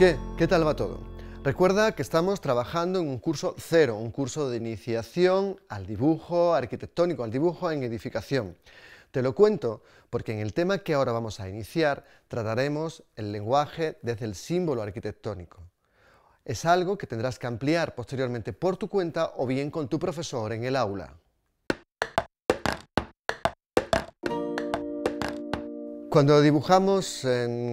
¿Qué? ¿Qué tal va todo? Recuerda que estamos trabajando en un curso cero, un curso de iniciación al dibujo arquitectónico, al dibujo en edificación. Te lo cuento porque en el tema que ahora vamos a iniciar trataremos el lenguaje desde el símbolo arquitectónico. Es algo que tendrás que ampliar posteriormente por tu cuenta o bien con tu profesor en el aula. Cuando dibujamos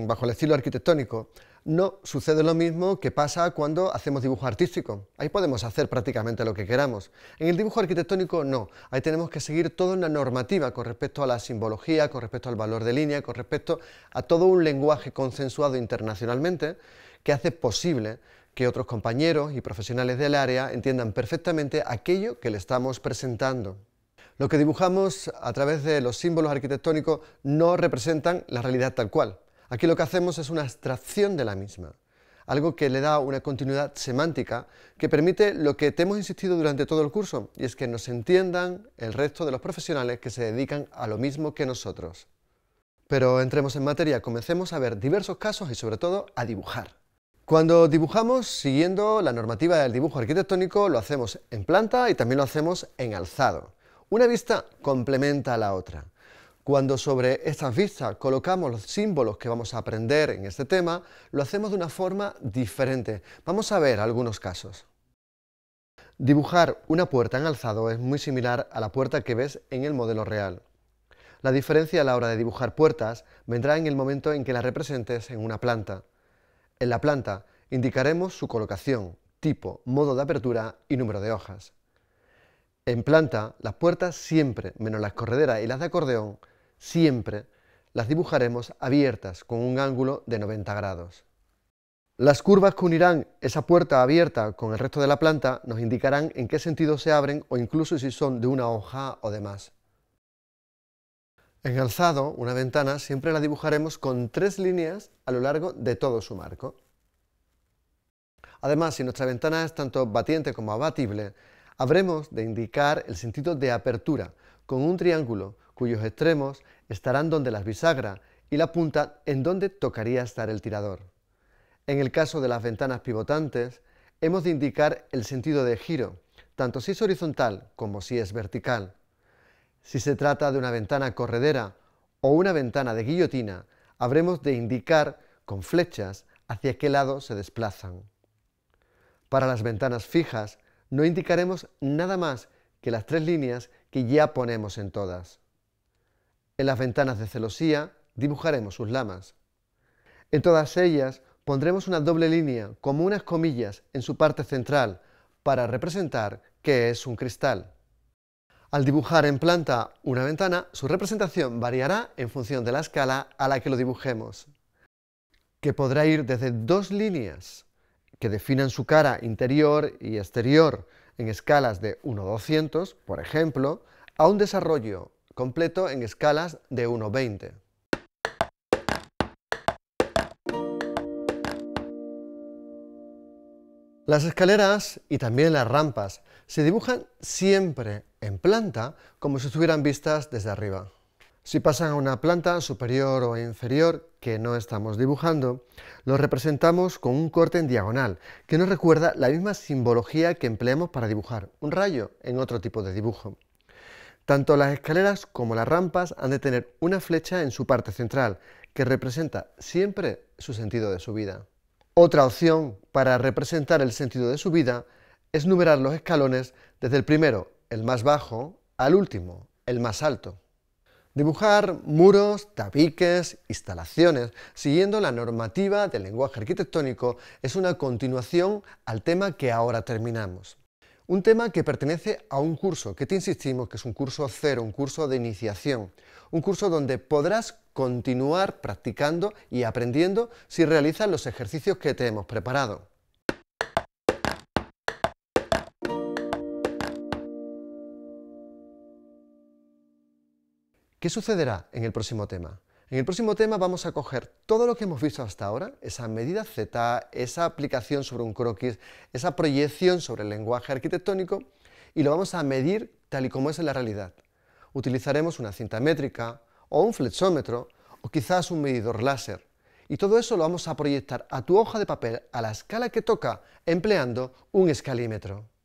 bajo el estilo arquitectónico, no sucede lo mismo que pasa cuando hacemos dibujo artístico. Ahí podemos hacer prácticamente lo que queramos. En el dibujo arquitectónico no. Ahí tenemos que seguir toda una normativa con respecto a la simbología, con respecto al valor de línea, con respecto a todo un lenguaje consensuado internacionalmente que hace posible que otros compañeros y profesionales del área entiendan perfectamente aquello que le estamos presentando. Lo que dibujamos a través de los símbolos arquitectónicos no representan la realidad tal cual, Aquí lo que hacemos es una abstracción de la misma, algo que le da una continuidad semántica que permite lo que te hemos insistido durante todo el curso, y es que nos entiendan el resto de los profesionales que se dedican a lo mismo que nosotros. Pero entremos en materia, comencemos a ver diversos casos y sobre todo a dibujar. Cuando dibujamos siguiendo la normativa del dibujo arquitectónico, lo hacemos en planta y también lo hacemos en alzado. Una vista complementa a la otra. Cuando sobre estas vistas colocamos los símbolos que vamos a aprender en este tema, lo hacemos de una forma diferente. Vamos a ver algunos casos. Dibujar una puerta en alzado es muy similar a la puerta que ves en el modelo real. La diferencia a la hora de dibujar puertas vendrá en el momento en que las representes en una planta. En la planta indicaremos su colocación, tipo, modo de apertura y número de hojas. En planta, las puertas siempre, menos las correderas y las de acordeón, siempre las dibujaremos abiertas con un ángulo de 90 grados. Las curvas que unirán esa puerta abierta con el resto de la planta nos indicarán en qué sentido se abren o incluso si son de una hoja o demás. En alzado, una ventana siempre la dibujaremos con tres líneas a lo largo de todo su marco. Además, si nuestra ventana es tanto batiente como abatible, habremos de indicar el sentido de apertura con un triángulo cuyos extremos estarán donde las bisagra y la punta en donde tocaría estar el tirador. En el caso de las ventanas pivotantes, hemos de indicar el sentido de giro, tanto si es horizontal como si es vertical. Si se trata de una ventana corredera o una ventana de guillotina, habremos de indicar con flechas hacia qué lado se desplazan. Para las ventanas fijas, no indicaremos nada más que las tres líneas que ya ponemos en todas. En las ventanas de celosía dibujaremos sus lamas. En todas ellas pondremos una doble línea como unas comillas en su parte central para representar que es un cristal. Al dibujar en planta una ventana, su representación variará en función de la escala a la que lo dibujemos, que podrá ir desde dos líneas que definan su cara interior y exterior en escalas de 1-200, por ejemplo, a un desarrollo completo en escalas de 1.20. Las escaleras y también las rampas se dibujan siempre en planta como si estuvieran vistas desde arriba. Si pasan a una planta superior o inferior que no estamos dibujando, lo representamos con un corte en diagonal, que nos recuerda la misma simbología que empleamos para dibujar un rayo en otro tipo de dibujo. Tanto las escaleras como las rampas han de tener una flecha en su parte central, que representa siempre su sentido de subida. Otra opción para representar el sentido de subida es numerar los escalones desde el primero, el más bajo, al último, el más alto. Dibujar muros, tabiques, instalaciones, siguiendo la normativa del lenguaje arquitectónico, es una continuación al tema que ahora terminamos. Un tema que pertenece a un curso, que te insistimos que es un curso cero, un curso de iniciación, un curso donde podrás continuar practicando y aprendiendo si realizas los ejercicios que te hemos preparado. ¿Qué sucederá en el próximo tema? En el próximo tema vamos a coger todo lo que hemos visto hasta ahora, esa medida Z, esa aplicación sobre un croquis, esa proyección sobre el lenguaje arquitectónico, y lo vamos a medir tal y como es en la realidad. Utilizaremos una cinta métrica, o un flexómetro, o quizás un medidor láser. Y todo eso lo vamos a proyectar a tu hoja de papel a la escala que toca empleando un escalímetro.